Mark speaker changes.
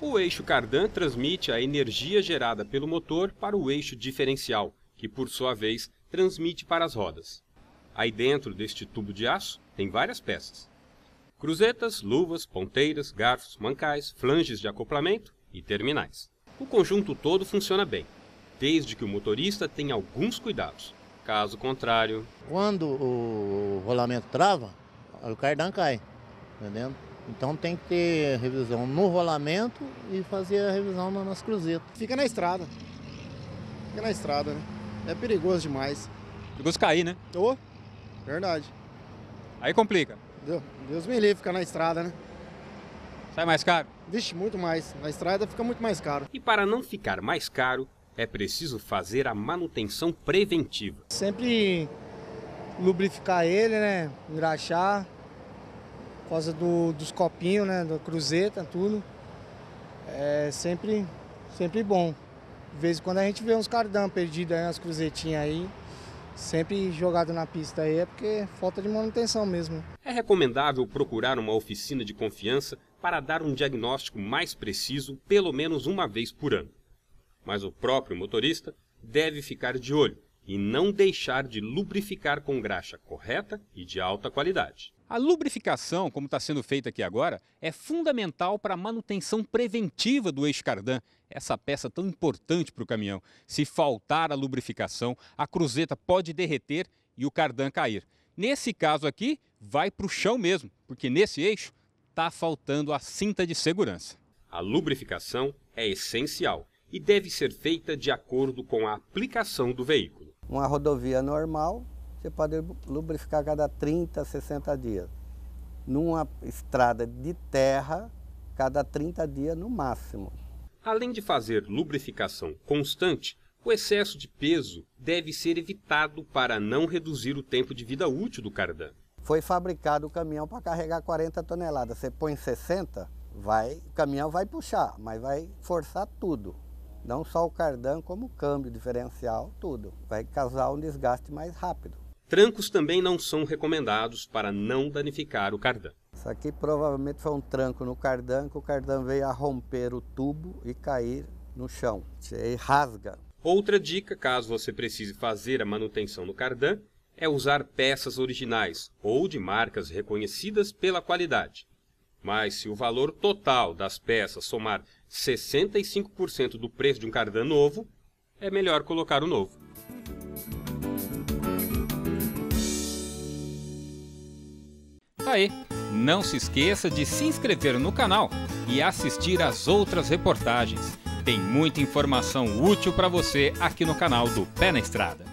Speaker 1: O eixo cardan transmite a energia gerada pelo motor para o eixo diferencial, que por sua vez transmite para as rodas. Aí dentro deste tubo de aço tem várias peças. Cruzetas, luvas, ponteiras, garfos, mancais, flanges de acoplamento e terminais. O conjunto todo funciona bem, desde que o motorista tenha alguns cuidados. Caso contrário...
Speaker 2: Quando o rolamento trava, o cardan cai, tá entendendo? Então tem que ter revisão no rolamento e fazer a revisão nas cruzetas. Fica na estrada.
Speaker 1: Fica na estrada, né? É perigoso demais. Perigoso cair, né? Ô, oh, verdade. Aí complica. Deus, Deus me livre ficar na estrada, né? Sai mais caro? Vixe, muito mais. Na estrada fica muito mais caro. E para não ficar mais caro, é preciso fazer a manutenção preventiva.
Speaker 2: Sempre lubrificar ele, né? Engraxar, por causa do, dos copinhos, né, da cruzeta, tudo. É sempre, sempre bom. De vez em quando a gente vê uns cardan perdidos aí, umas cruzetinhas aí, sempre jogado na pista aí, é porque falta de manutenção mesmo.
Speaker 1: É recomendável procurar uma oficina de confiança para dar um diagnóstico mais preciso pelo menos uma vez por ano. Mas o próprio motorista deve ficar de olho e não deixar de lubrificar com graxa correta e de alta qualidade. A lubrificação, como está sendo feita aqui agora, é fundamental para a manutenção preventiva do eixo-cardan, essa peça tão importante para o caminhão. Se faltar a lubrificação, a cruzeta pode derreter e o cardan cair. Nesse caso aqui, vai para o chão mesmo, porque nesse eixo está faltando a cinta de segurança. A lubrificação é essencial e deve ser feita de acordo com a aplicação do veículo.
Speaker 2: Uma rodovia normal você pode lubrificar cada 30, 60 dias. Numa estrada de terra, cada 30 dias no
Speaker 1: máximo. Além de fazer lubrificação constante, o excesso de peso deve ser evitado para não reduzir o tempo de vida útil do cardan.
Speaker 2: Foi fabricado o caminhão para carregar 40 toneladas. Você põe 60, vai, o caminhão vai puxar, mas vai forçar tudo. Não só o cardan, como o câmbio diferencial, tudo.
Speaker 1: Vai causar um desgaste mais rápido. Trancos também não são recomendados para não danificar o cardan.
Speaker 2: Isso aqui provavelmente foi um tranco no cardan, que o cardan veio a romper o tubo e cair no chão. aí rasga.
Speaker 1: Outra dica, caso você precise fazer a manutenção no cardan, é usar peças originais ou de marcas reconhecidas pela qualidade. Mas se o valor total das peças somar 65% do preço de um cardan novo, é melhor colocar o novo. Tá aí, não se esqueça de se inscrever no canal e assistir às outras reportagens. Tem muita informação útil para você aqui no canal do Pé na Estrada.